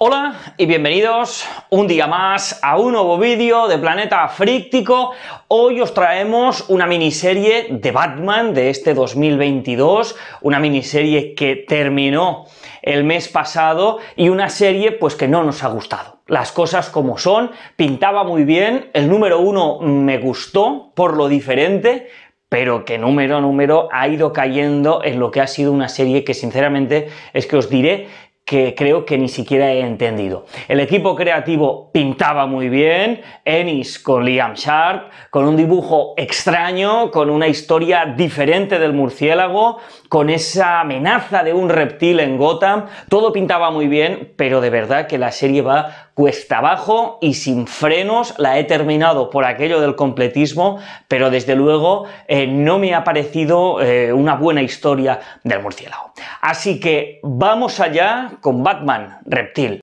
Hola y bienvenidos un día más a un nuevo vídeo de Planeta Fríctico. Hoy os traemos una miniserie de Batman de este 2022, una miniserie que terminó el mes pasado y una serie pues que no nos ha gustado las cosas como son, pintaba muy bien, el número uno me gustó por lo diferente, pero que número número ha ido cayendo en lo que ha sido una serie que sinceramente es que os diré que creo que ni siquiera he entendido. El equipo creativo pintaba muy bien, Ennis con Liam Sharp, con un dibujo extraño, con una historia diferente del murciélago, con esa amenaza de un reptil en Gotham, todo pintaba muy bien, pero de verdad que la serie va cuesta abajo y sin frenos, la he terminado por aquello del completismo, pero desde luego eh, no me ha parecido eh, una buena historia del murciélago. Así que vamos allá con Batman Reptil.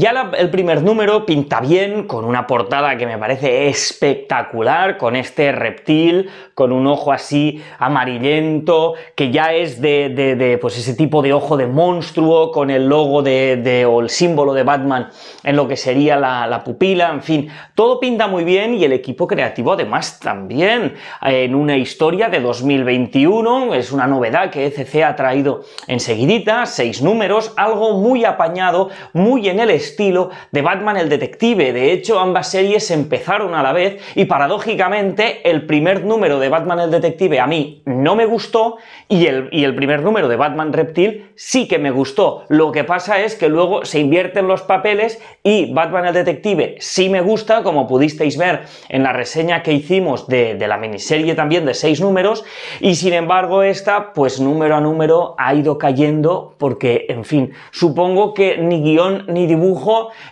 Ya el primer número pinta bien, con una portada que me parece espectacular, con este reptil, con un ojo así amarillento, que ya es de, pues ese tipo de ojo de monstruo, con el logo de, o el símbolo de Batman en lo que sería la, la, pupila, en fin, todo pinta muy bien y el equipo creativo además también, en una historia de 2021, es una novedad que ECC ha traído enseguidita, seis números, algo muy apañado, muy en el estilo estilo de Batman el Detective. De hecho, ambas series empezaron a la vez y paradójicamente el primer número de Batman el Detective a mí no me gustó y el, y el primer número de Batman Reptil sí que me gustó. Lo que pasa es que luego se invierten los papeles y Batman el Detective sí me gusta, como pudisteis ver en la reseña que hicimos de, de la miniserie también de seis números, y sin embargo esta, pues número a número ha ido cayendo porque, en fin, supongo que ni guión ni dibujo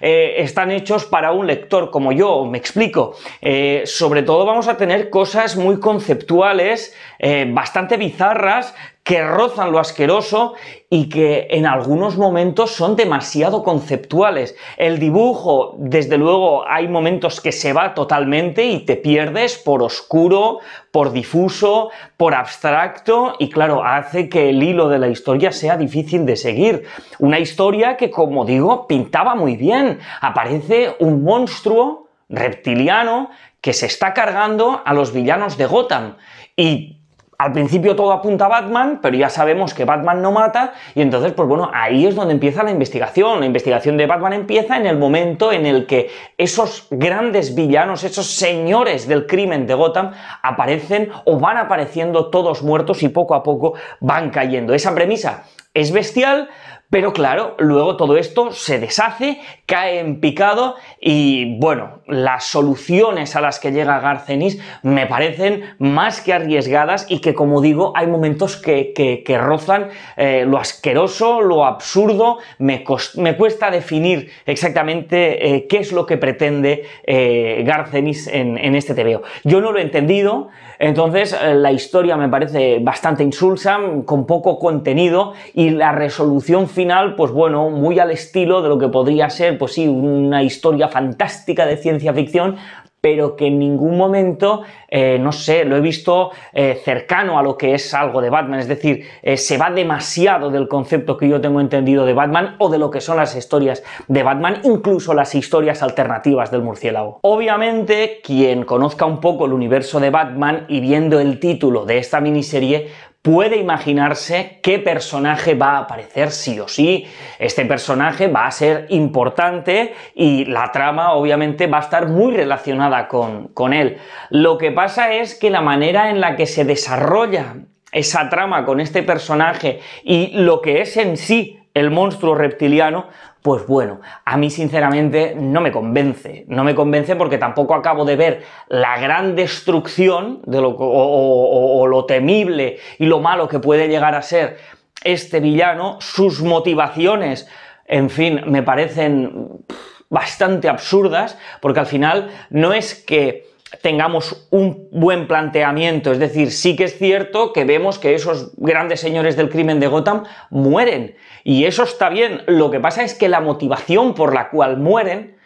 eh, están hechos para un lector como yo, me explico. Eh, sobre todo vamos a tener cosas muy conceptuales, eh, bastante bizarras, que rozan lo asqueroso y que en algunos momentos son demasiado conceptuales. El dibujo, desde luego, hay momentos que se va totalmente y te pierdes por oscuro, por difuso, por abstracto y claro, hace que el hilo de la historia sea difícil de seguir. Una historia que, como digo, pintaba muy bien. Aparece un monstruo reptiliano que se está cargando a los villanos de Gotham y al principio todo apunta a Batman, pero ya sabemos que Batman no mata, y entonces, pues bueno, ahí es donde empieza la investigación. La investigación de Batman empieza en el momento en el que esos grandes villanos, esos señores del crimen de Gotham, aparecen o van apareciendo todos muertos y poco a poco van cayendo. Esa premisa es bestial, pero claro, luego todo esto se deshace, cae en picado y bueno, las soluciones a las que llega Garcenis me parecen más que arriesgadas y que como digo, hay momentos que, rozan eh, lo asqueroso, lo absurdo, me, cuesta definir exactamente eh, qué es lo que pretende eh, Garcenis en, en, este TVO. Yo no lo he entendido, entonces la historia me parece bastante insulsa, con poco contenido y la resolución final, pues bueno, muy al estilo de lo que podría ser, pues sí, una historia fantástica de ciencia ficción, pero que en ningún momento, eh, no sé, lo he visto eh, cercano a lo que es algo de Batman, es decir, eh, se va demasiado del concepto que yo tengo entendido de Batman o de lo que son las historias de Batman, incluso las historias alternativas del murciélago. Obviamente, quien conozca un poco el universo de Batman y viendo el título de esta miniserie, puede imaginarse qué personaje va a aparecer sí o sí. Este personaje va a ser importante y la trama obviamente va a estar muy relacionada con, con él. Lo que pasa es que la manera en la que se desarrolla esa trama con este personaje y lo que es en sí el monstruo reptiliano pues bueno, a mí sinceramente no me convence. No me convence porque tampoco acabo de ver la gran destrucción de lo, o lo temible y lo malo que puede llegar a ser este villano, sus motivaciones, en fin, me parecen bastante absurdas, porque al final no es que tengamos un buen planteamiento. Es decir, sí que es cierto que vemos que esos grandes señores del crimen de Gotham mueren. Y eso está bien. Lo que pasa es que la motivación por la cual mueren,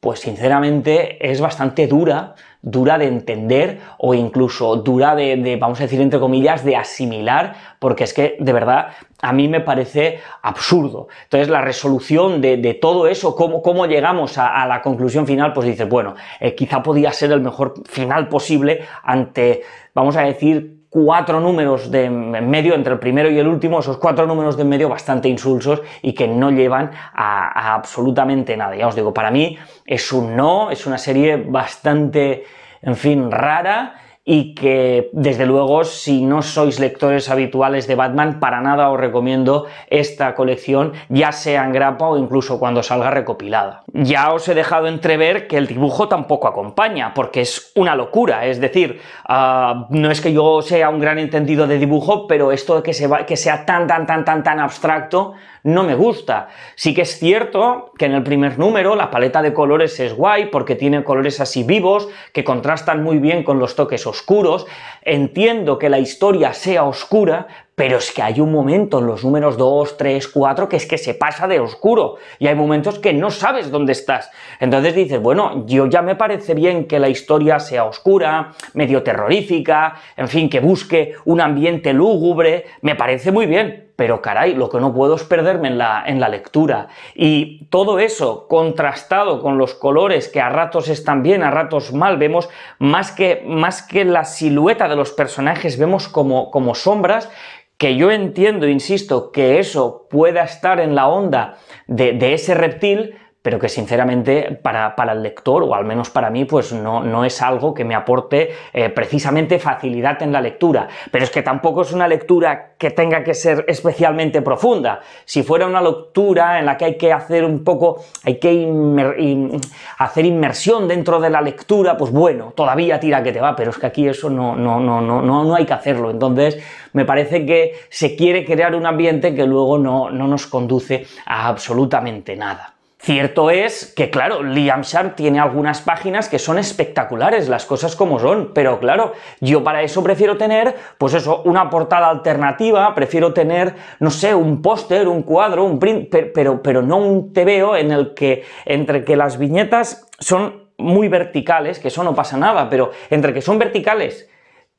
pues sinceramente es bastante dura dura de entender o incluso dura de, vamos a decir, entre comillas, de asimilar, porque es que de verdad a mí me parece absurdo. Entonces la resolución de, de todo eso, cómo, cómo llegamos a, la conclusión final, pues dice, bueno, eh, quizá podía ser el mejor final posible ante, vamos a decir, cuatro números de en medio, entre el primero y el último, esos cuatro números de en medio bastante insulsos y que no llevan a, a absolutamente nada. Ya os digo, para mí es un no, es una serie bastante, en fin, rara y que desde luego si no sois lectores habituales de Batman para nada os recomiendo esta colección ya sea en grapa o incluso cuando salga recopilada. Ya os he dejado entrever que el dibujo tampoco acompaña porque es una locura, es decir, ah, no es que yo sea un gran entendido de dibujo pero esto de que, que sea tan tan tan tan tan abstracto no me gusta. Sí que es cierto que en el primer número la paleta de colores es guay porque tiene colores así vivos que contrastan muy bien con los toques oscuros, entiendo que la historia sea oscura, pero es que hay un momento en los números 2, 3, 4 que es que se pasa de oscuro y hay momentos que no sabes dónde estás. Entonces dices, bueno, yo ya me parece bien que la historia sea oscura, medio terrorífica, en fin, que busque un ambiente lúgubre, me parece muy bien, pero caray, lo que no puedo es perderme en la, lectura. Y todo eso contrastado con los colores que a ratos están bien, a ratos mal, vemos más que, más que la silueta de los personajes, vemos como, sombras que yo entiendo, insisto, que eso pueda estar en la onda de, de ese reptil, pero que sinceramente para, el lector, o al menos para mí, pues no, no es algo que me aporte eh, precisamente facilidad en la lectura. Pero es que tampoco es una lectura que tenga que ser especialmente profunda. Si fuera una lectura en la que hay que hacer un poco, hay que hacer inmersión dentro de la lectura, pues bueno, todavía tira que te va, pero es que aquí eso no, no, no, no, no, no hay que hacerlo. Entonces, me parece que se quiere crear un ambiente que luego no nos conduce a absolutamente nada. Cierto es que, claro, Liam Sharp tiene algunas páginas que son espectaculares, las cosas como son, pero claro, yo para eso prefiero tener, pues eso, una portada alternativa, prefiero tener, no sé, un póster, un cuadro, un print, pero, pero no un TVO en el que, entre que las viñetas son muy verticales, que eso no pasa nada, pero entre que son verticales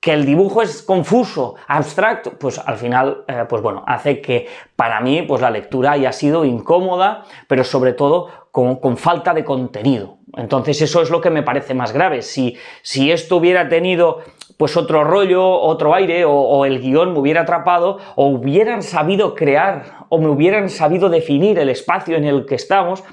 que el dibujo es confuso, abstracto, pues al final, eh, pues bueno, hace que para mí, pues la lectura haya sido incómoda, pero sobre todo con, falta de contenido. Entonces eso es lo que me parece más grave. Si, si esto hubiera tenido pues otro rollo, otro aire, o, o el guión me hubiera atrapado, o hubieran sabido crear, o me hubieran sabido definir el espacio en el que estamos,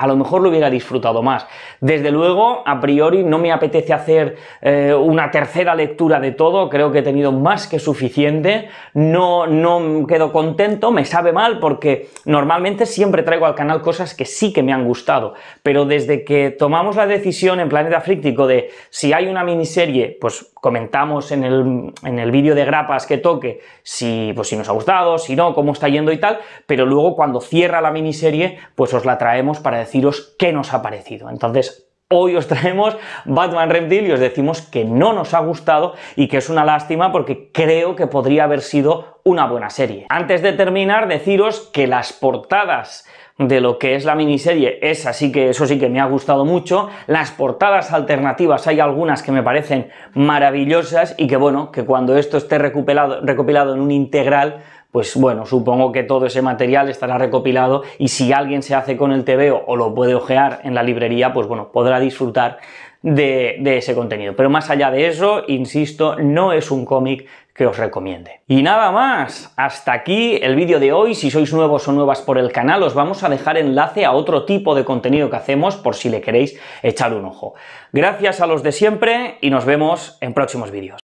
a lo mejor lo hubiera disfrutado más. Desde luego, a priori no me apetece hacer eh, una tercera lectura de todo, creo que he tenido más que suficiente, no, no quedo contento, me sabe mal porque normalmente siempre traigo al canal cosas que sí que me han gustado, pero desde que tomamos la decisión en Planeta Fríctico de si hay una miniserie, pues comentamos en el, en el vídeo de grapas que toque si, pues, si nos ha gustado, si no, cómo está yendo y tal, pero luego cuando cierra la miniserie, pues os la traemos para deciros qué nos ha parecido. Entonces, Hoy os traemos Batman Red y os decimos que no nos ha gustado y que es una lástima porque creo que podría haber sido una buena serie. Antes de terminar, deciros que las portadas de lo que es la miniserie, es así que eso sí que me ha gustado mucho. Las portadas alternativas hay algunas que me parecen maravillosas y que bueno, que cuando esto esté recopilado, recopilado en un integral, pues bueno, supongo que todo ese material estará recopilado y si alguien se hace con el TVO o lo puede ojear en la librería, pues bueno, podrá disfrutar de, ese contenido. Pero más allá de eso, insisto, no es un cómic que os recomiende. Y nada más, hasta aquí el vídeo de hoy. Si sois nuevos o nuevas por el canal, os vamos a dejar enlace a otro tipo de contenido que hacemos por si le queréis echar un ojo. Gracias a los de siempre y nos vemos en próximos vídeos.